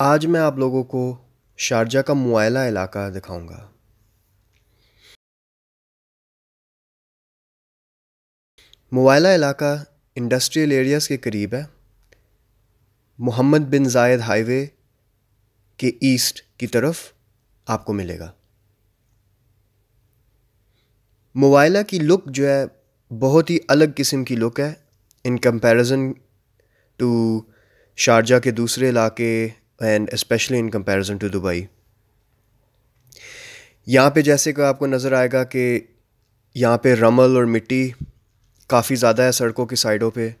आज मैं आप लोगों को शारजा का मुआला इलाका दिखाऊंगा मुआला इलाका इंडस्ट्रियल एरियाज़ के करीब है मोहम्मद बिन जायद हाईवे के ईस्ट की तरफ आपको मिलेगा मोबाइला की लुक जो है बहुत ही अलग किस्म की लुक है इन कंपैरिजन टू शारजा के दूसरे इलाके and specially in comparison to Dubai यहाँ पे जैसे कि आपको नज़र आएगा कि यहाँ पे रमल और मिट्टी काफ़ी ज़्यादा है सड़कों की साइडों पे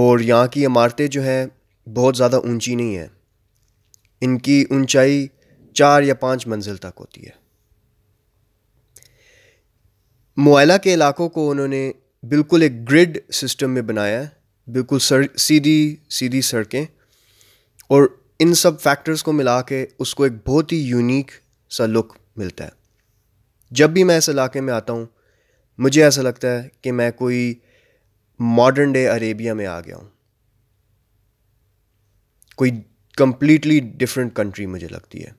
और यहाँ की इमारतें जो हैं बहुत ज़्यादा ऊंची नहीं हैं इनकी ऊंचाई चार या पाँच मंजिल तक होती है मोयला के इलाकों को उन्होंने बिल्कुल एक ग्रिड सिस्टम में बनाया है बिल्कुल सर सीधी सीधी सड़कें और इन सब फैक्टर्स को मिला के उसको एक बहुत ही यूनिक सा लुक मिलता है जब भी मैं इस इलाके में आता हूँ मुझे ऐसा लगता है कि मैं कोई मॉडर्न डे अरेबिया में आ गया हूँ कोई कम्प्लीटली डिफरेंट कंट्री मुझे लगती है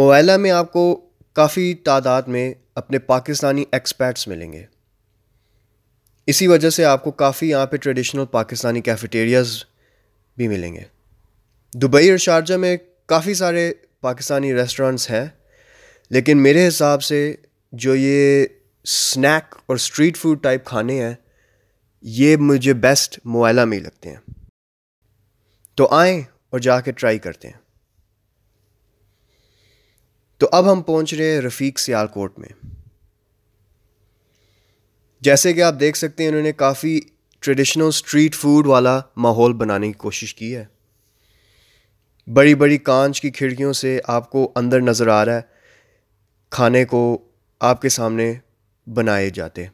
मोबाइल में आपको काफ़ी तादाद में अपने पाकिस्तानी एक्सपैट्स मिलेंगे इसी वजह से आपको काफ़ी यहाँ पे ट्रेडिशनल पाकिस्तानी कैफेटेरियाज भी मिलेंगे दुबई और शारजा में काफ़ी सारे पाकिस्तानी रेस्टोरेंट्स हैं लेकिन मेरे हिसाब से जो ये स्नैक और स्ट्रीट फूड टाइप खाने हैं ये मुझे बेस्ट मोयला में ही लगते हैं तो आएँ और जाके ट्राई करते हैं तो अब हम पहुंच रहे हैं रफ़ीक सियालकोट में जैसे कि आप देख सकते हैं इन्होंने काफ़ी ट्रेडिशनल स्ट्रीट फूड वाला माहौल बनाने की कोशिश की है बड़ी बड़ी कांच की खिड़कियों से आपको अंदर नज़र आ रहा है खाने को आपके सामने बनाए जाते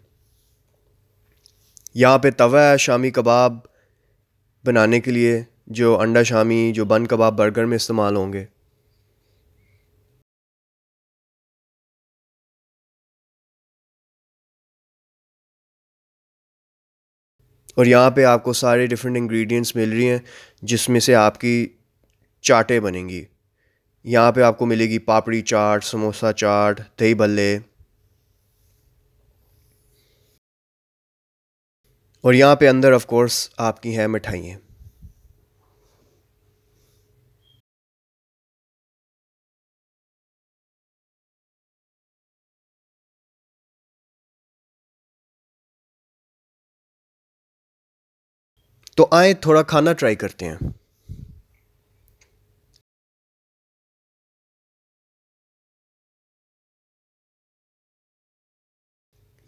यहाँ पे तवा है शामी कबाब बनाने के लिए जो अंडा शामी जो बन कबाब बर्गर में इस्तेमाल होंगे और यहाँ पे आपको सारे डिफरेंट इंग्रेडिएंट्स मिल रही हैं जिसमें से आपकी चाटें बनेंगी यहाँ पे आपको मिलेगी पापड़ी चाट समोसा चाट दही भल्ले और यहाँ पे अंदर ऑफ कोर्स आपकी हैं मिठाइयाँ तो आए थोड़ा खाना ट्राई करते हैं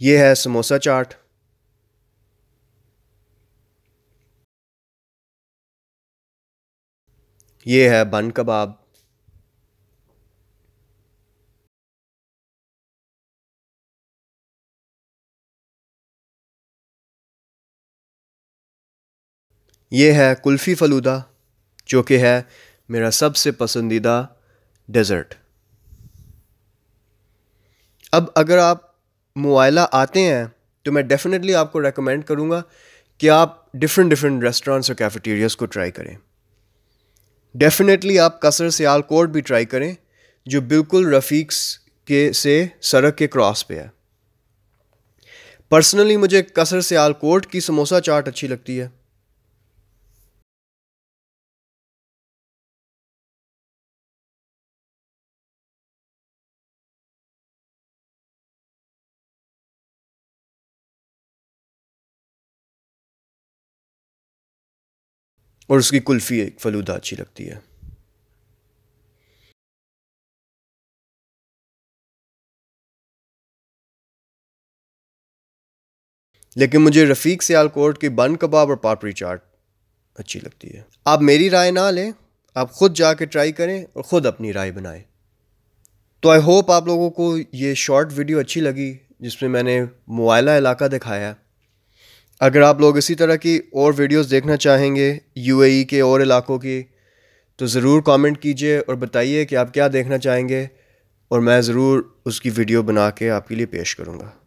ये है समोसा चाट ये है बन कबाब ये है कुल्फ़ी फ़लूदा जो कि है मेरा सबसे पसंदीदा डेज़र्ट अब अगर आप मुआला आते हैं तो मैं डेफ़िनेटली आपको रेकमेंड करूँगा कि आप डिफरेंट डिफरेंट रेस्टोरेंट्स और कैफेटेरियाज़ को ट्राई करें डेफ़िनेटली आप कसर कोर्ट भी ट्राई करें जो बिल्कुल रफ़ीक्स के से सड़क के क्रॉस पे है पर्सनली मुझे कसर कोर्ट की समोसा चाट अच्छी लगती है और उसकी कुल्फ़ी एक फलूदा अच्छी लगती है लेकिन मुझे रफ़ीक सियालकोट की बन कबाब और पापड़ी चाट अच्छी लगती है आप मेरी राय ना लें आप ख़ुद जाके ट्राई करें और ख़ुद अपनी राय बनाएं तो आई होप आप लोगों को ये शॉर्ट वीडियो अच्छी लगी जिसमें मैंने मोबाइला इलाका दिखाया अगर आप लोग इसी तरह की और वीडियोस देखना चाहेंगे यूएई e के और इलाकों की तो ज़रूर कमेंट कीजिए और बताइए कि आप क्या देखना चाहेंगे और मैं ज़रूर उसकी वीडियो बना के आपके लिए पेश करूँगा